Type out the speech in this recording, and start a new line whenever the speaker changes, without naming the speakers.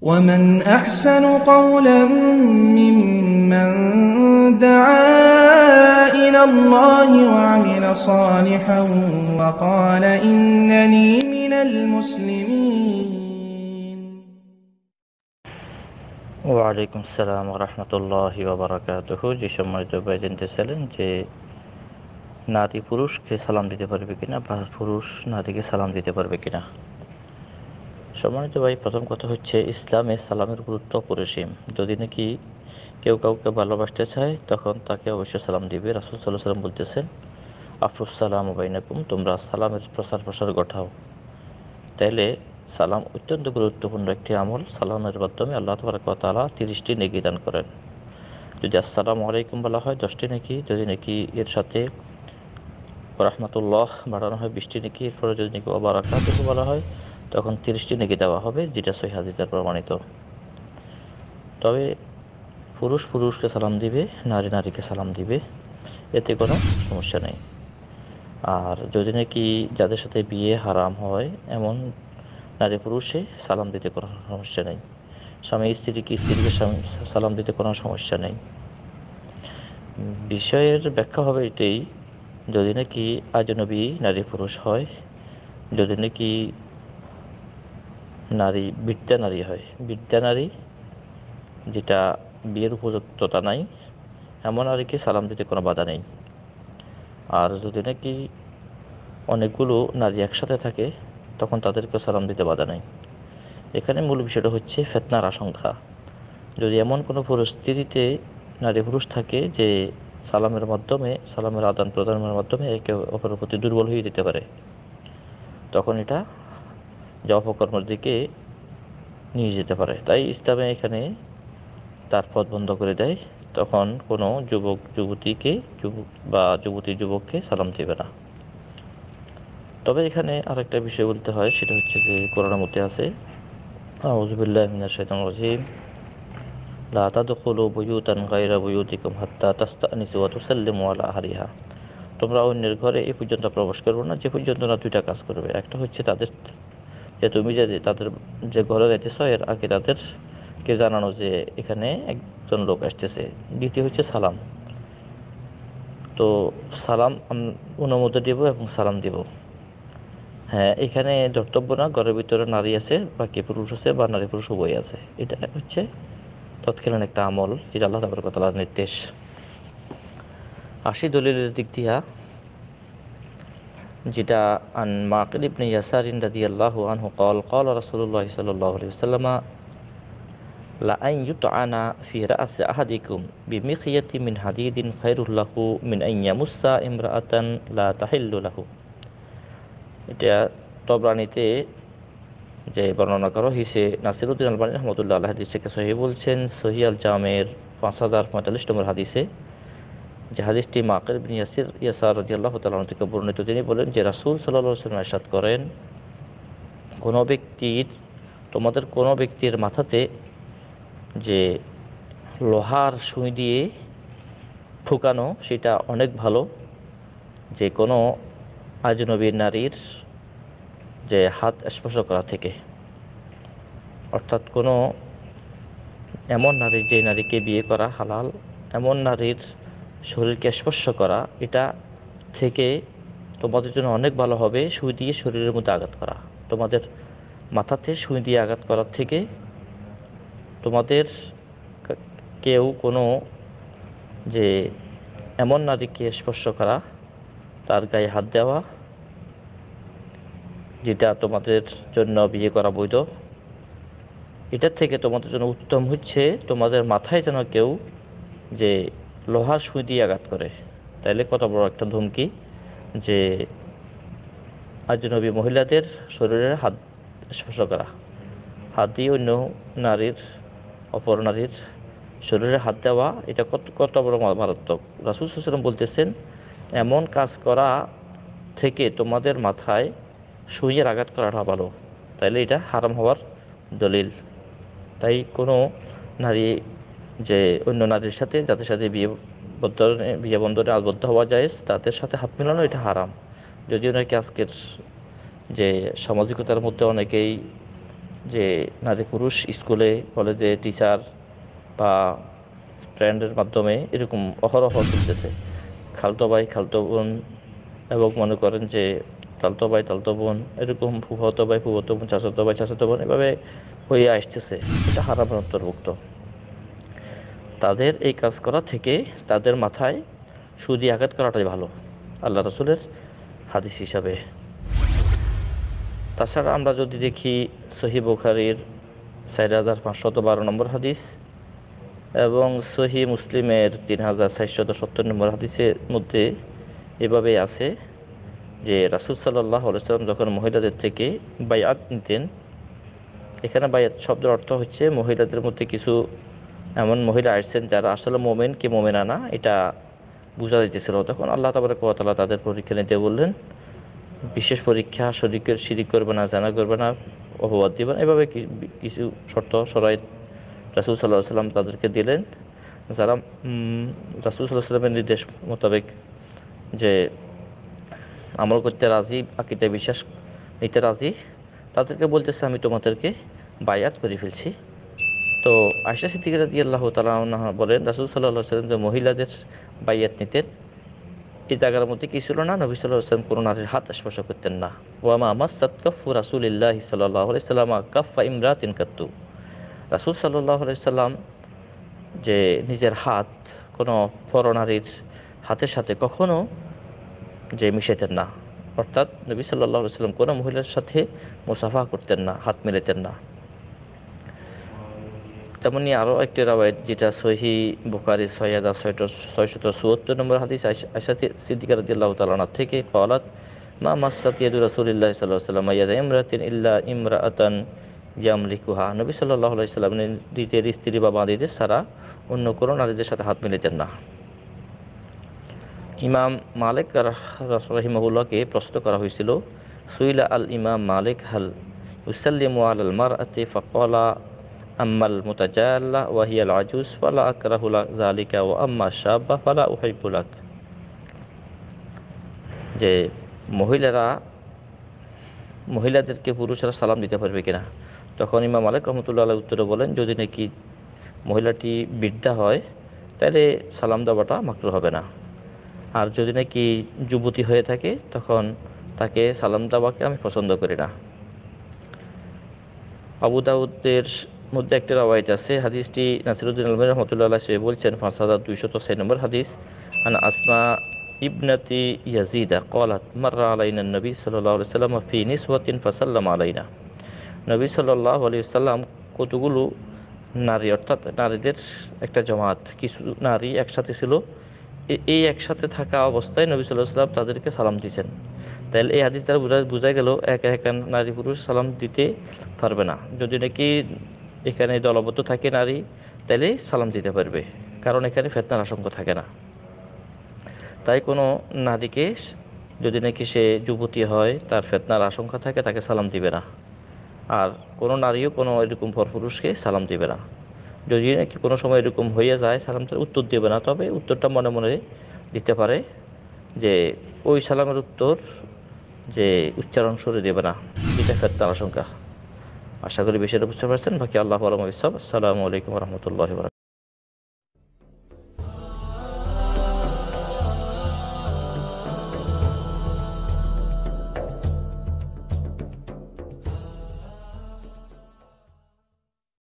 ومن أحسن قولا ممن دعا إلى الله وعمل صالحا وقال إنني من المسلمين وعليكم السلام ورحمة الله وبركاته যে সম্মানিত ভাই জানতে চাইলেন যে নারী পুরুষকে সালাম দিতে পারবে কিনা বা পুরুষ নারীকে সালাম দিতে পারবে কিনা সম্মানিত ভাই প্রথম কথা হচ্ছে ইসলামে সালামের গুরুত্ব অপরিসীম যদি নাকি কেউ কাউকে ভালোবাসতে চায় তখন তাকে অবশ্যই সালাম দিবে রাসুল সাল্লাহ সাল্লাম বলতেছেন আফরুস সালাম বাইনাকুম তোমরা সালামের প্রসার প্রসার ঘটাও তাইলে সালাম অত্যন্ত গুরুত্বপূর্ণ একটি আমল সালামের মাধ্যমে আল্লাহ কথা তিরিশটি নেকি দান করেন যদি আসসালাম আলাইকুম বলা হয় দশটি নেকি যদি নাকি এর সাথে রহমাতুল্লাহ বাড়ানো হয় বৃষ্টি নাকি এরপরে যদি নাকি অবারাকাত বলা হয় তখন তিরিশটি নেকি দেওয়া হবে যেটা সহি প্রমাণিত তবে পুরুষ পুরুষকে সালাম দিবে নারী নারীকে সালাম দিবে এতে কোনো সমস্যা নেই আর যদি নাকি যাদের সাথে বিয়ে হারাম হয় এমন নারী পুরুষে সালাম দিতে কোনো সমস্যা নেই স্বামী স্ত্রী কি স্ত্রীকে সালাম দিতে কোনো সমস্যা নেই বিষয়ের ব্যাখ্যা হবে এটাই যদি নাকি আজনবী নারী পুরুষ হয় যদি নাকি নারী বিদ্যা নারী হয় বিদ্যা নারী যেটা বিয়ের উপযুক্ততা নাই এমন নারীকে সালাম দিতে কোনো বাধা নেই আর যদি নাকি অনেকগুলো নারী একসাথে থাকে তখন তাদেরকে সালাম দিতে বাধা নেই এখানে মূল বিষয়টা হচ্ছে ফেতনার আশঙ্কা যদি এমন কোনো পরিস্থিতিতে নারী পুরুষ থাকে যে সালামের মাধ্যমে সালামের আদান প্রদানের মাধ্যমে একে অপরের প্রতি দুর্বল হয়ে যেতে পারে তখন এটা যা অপকর্মের দিকে নিয়ে যেতে পারে তাই ইসলামে এখানে তার পথ বন্ধ করে দেয় তখন কোনো যুবক যুবতীকে যুবক বা যুবতী যুবককে সালাম দেবে না তবে এখানে আরেকটা বিষয় বলতে হয় সেটা হচ্ছে যে করোনার মধ্যে আছে হাত্তা তোমরা অন্যের ঘরে এই পর্যন্ত প্রবেশ করবো না যে পর্যন্ত না দুইটা কাজ করবে একটা হচ্ছে তাদের যে তুমি যে তাদের যে ঘরে যাইতেছ এর আগে তাদেরকে জানানো যে এখানে একজন লোক আসতেছে দ্বিতীয় হচ্ছে সালাম তো সালাম অনুমতি দিব এবং সালাম দিব হ্যাঁ এখানে ধর্তব্য না ঘরের ভিতরে নারী আছে বাকি পুরুষ আছে বা নারী পুরুষ উভয় আছে এটা হচ্ছে তৎকালীন একটা আমল যেটা আল্লাহ তাবরকতালার নির্দেশ আশি দলিলের দিক দিয়া যেটা আন মাকিল ইবনে ইয়াসারিন রাদিয়াল্লাহু আনহু কল কল রাসূলুল্লাহ সাল্লাল্লাহু আলাইহি ওয়াসাল্লাম লা আন ইউতআনা ফি রা'সি আহাদিকুম বিমিখিয়াতি মিন হাদিদিন খায়রুল লাহু মিন আন ইয়ামুসা ইমরাআতান লা এটা তবরানিতে যে বর্ণনা করা হয়েছে নাসিরুদ্দিন আলবানী রহমতুল্লাহ আল্লাহ হাদিস থেকে সহি বলছেন সহি আল জামের পাঁচ হাজার পঁয়তাল্লিশ নম্বর হাদিসে যে হাদিসটি মাকের বিন ইয়াসির ইয়াসা রদি আল্লাহ তালন থেকে বর্ণিত তিনি বলেন যে রাসুল সাল্লাহ সাল্লাম এরশাদ করেন কোনো ব্যক্তির তোমাদের কোনো ব্যক্তির মাথাতে যে লোহার সুঁই দিয়ে ঠুকানো সেটা অনেক ভালো যে কোনো আজনবীর নারীর যে হাত স্পর্শ করা থেকে অর্থাৎ কোনো এমন নারীর যে নারীকে বিয়ে করা হালাল এমন নারীর শরীরকে স্পর্শ করা এটা থেকে তোমাদের জন্য অনেক ভালো হবে সুই দিয়ে শরীরের মধ্যে আঘাত করা তোমাদের মাথাতে সুই দিয়ে আঘাত করার থেকে তোমাদের কেউ কোনো যে এমন নারীকে স্পর্শ করা তার গায়ে হাত দেওয়া যেটা তোমাদের জন্য বিয়ে করা বৈধ এটার থেকে তোমাদের জন্য উত্তম হচ্ছে তোমাদের মাথায় যেন কেউ যে লোহার সুই দিয়ে আঘাত করে তাইলে কত বড় একটা ধমকি যে আজনবী মহিলাদের শরীরের হাত স্পর্শ করা হাত দিয়ে অন্য নারীর অপর নারীর শরীরে হাত দেওয়া এটা কত কত বড় মারাত্মক রাসুল সুসলাম বলতেছেন এমন কাজ করা থেকে তোমাদের মাথায় সুইয়ের আঘাত করাটা ভালো তাইলে এটা হারাম হওয়ার দলিল তাই কোনো নারী যে অন্য নারীর সাথে যাদের সাথে বিয়ে বন্ধনে বিয়ে বন্ধনে আবদ্ধ হওয়া যায় তাদের সাথে হাত মেলানো এটা হারাম যদিও নাকি আজকের যে সামাজিকতার মধ্যে অনেকেই যে নারী পুরুষ স্কুলে কলেজে টিচার বা ফ্রেন্ডের মাধ্যমে এরকম অহরহ চলতেছে খালতো ভাই খালতো বোন এবং মনে করেন যে তালতো ভাই তালতো বোন এরকম ফুভতো ভাই ফুভতো বোন চাচাতো ভাই চাচাতো বোন এভাবে হয়ে আসতেছে এটা হারাম অন্তর্ভুক্ত তাদের এই কাজ করা থেকে তাদের মাথায় সুদি আঘাত করাটাই ভালো আল্লাহ রসুলের হাদিস হিসাবে তাছাড়া আমরা যদি দেখি সহি বুখারির চার হাজার পাঁচশত বারো নম্বর হাদিস এবং সহি মুসলিমের তিন হাজার চারশত সত্তর নম্বর হাদিসের মধ্যে এভাবে আছে যে রাসুল সাল্লাহ যখন মহিলাদের থেকে বায়াত নিতেন এখানে বায়াত শব্দের অর্থ হচ্ছে মহিলাদের মধ্যে কিছু এমন মহিলা আসছেন যারা আসলে মোমেন কি মোমেনা না এটা বোঝা দিতেছিল তখন আল্লাহ তাবারক তালা তাদের পরীক্ষা নিতে বললেন বিশেষ পরীক্ষা শরীরের শিরিক করবে না জানা করবে না অপবাদ দিবে না এভাবে কিছু শর্ত সরাই রাসুল সাল্লাহ সাল্লাম তাদেরকে দিলেন যারা রাসুল সাল্লাহ সাল্লামের নির্দেশ মোতাবেক যে আমল করতে রাজি বাকিটা বিশ্বাস নিতে রাজি তাদেরকে বলতেছে আমি তোমাদেরকে বায়াত করে ফেলছি তো আশা সিদ্দিক রাজি আল্লাহ তালা বলেন রাসুল সাল্লাহ সাল্লাম যে মহিলাদের বাইয়াত নিতেন এই জায়গার মধ্যে কি ছিল না নবী সাল্লাহ সাল্লাম কোনো নারীর হাত স্পর্শ করতেন না ওয়ামা আমার কফ রাসুল ইল্লাহি সাল্লাহ আলাইসাল্লাম কাফা ইমরা তিন কাত্তু রাসুল সাল্লাহ আলাইসাল্লাম যে নিজের হাত কোনো পরনারীর হাতের সাথে কখনো যে মিশাইতেন না অর্থাৎ নবী সাল্লাহ সাল্লাম কোনো মহিলার সাথে মুসাফা করতেন না হাত মেলেতেন না তেমনি আরও একটি রাবায়ত যেটা সহি বুকারি ছয় হাজার ছয় ছয়শত চুয়াত্তর নম্বর হাদিস আয়সা সিদ্দিকার দিল্লাহ তালানা থেকে কলাত মা মাসাত রাসুলিল্লাহ সাল্লাহ সাল্লাম ইয়াদ ইমরাতিন ইল্লা ইমরা আতান লিকুহা নবী সাল্লাহ সাল্লাম নিজের স্ত্রী বা বাঁধিদের সারা অন্য কোনো নারীদের সাথে হাত মিলিতেন না ইমাম মালিক রহিমহুল্লাহকে প্রশ্ন করা হয়েছিল সুইলা আল ইমাম মালিক হাল ইউসাল্লিমু আল মার আতে ফকলা আম্মাল মুতাজাল্লা ওয়াহিয়াল আজুস ফালা আকরাহুলা জালিকা ও আম্মা শাহবা ফালা উহাইবুলাক যে মহিলারা মহিলাদেরকে পুরুষরা সালাম দিতে পারবে কিনা তখন ইমাম মালিক রহমতুল্লাহ উত্তরে বলেন যদি নাকি মহিলাটি বৃদ্ধা হয় তাহলে সালাম দেওয়াটা মাত্র হবে না আর যদি নাকি যুবতী হয়ে থাকে তখন তাকে সালাম দেওয়াকে আমি পছন্দ করি না আবু দাউদ্দের মধ্যে একটা রাওয়ায়ত আছে হাদিসটি নাসিরুদ্দিন আলম রহমতুল্লাহ সে বলছেন পাঁচ হাজার দুইশত ছয় নম্বর হাদিস আন আসমা ইবনাতি ইয়াজিদা কলাত মার্রা আলাইনা নবী সাল্লাহ সাল্লাম ফি নিসওয়াতিন ফাসাল্লাম আলাইনা নবী সাল্লাহ আলি সাল্লাম কতগুলো নারী অর্থাৎ নারীদের একটা জমাত কিছু নারী একসাথে ছিল এই একসাথে থাকা অবস্থায় নবী সাল্লাহ সাল্লাম তাদেরকে সালাম দিয়েছেন তাহলে এই হাদিস তারা বোঝা বোঝা গেল এক এক নারী পুরুষ সালাম দিতে পারবে না যদি নাকি এখানে দলবদ্ধ থাকে নারী তাহলে সালাম দিতে পারবে কারণ এখানে ফেতনার আশঙ্কা থাকে না তাই কোনো নারীকে যদি নাকি সে যুবতী হয় তার ফেতনার আশঙ্কা থাকে তাকে সালাম দিবে না আর কোনো নারীও কোনো এরকম পরপুরুষকে সালাম দিবে না যদি নাকি কোনো সময় এরকম হয়ে যায় সালাম তার উত্তর দেবে না তবে উত্তরটা মনে মনে দিতে পারে যে ওই সালামের উত্তর যে উচ্চারণ সরে দেবে না এটা ফেতনার আশঙ্কা আশা করি বিষয়টা বুঝতে পারছেন বাকি আল্লাহ আলম ইসলাম আসসালামু আলাইকুম রহমতুল্লাহ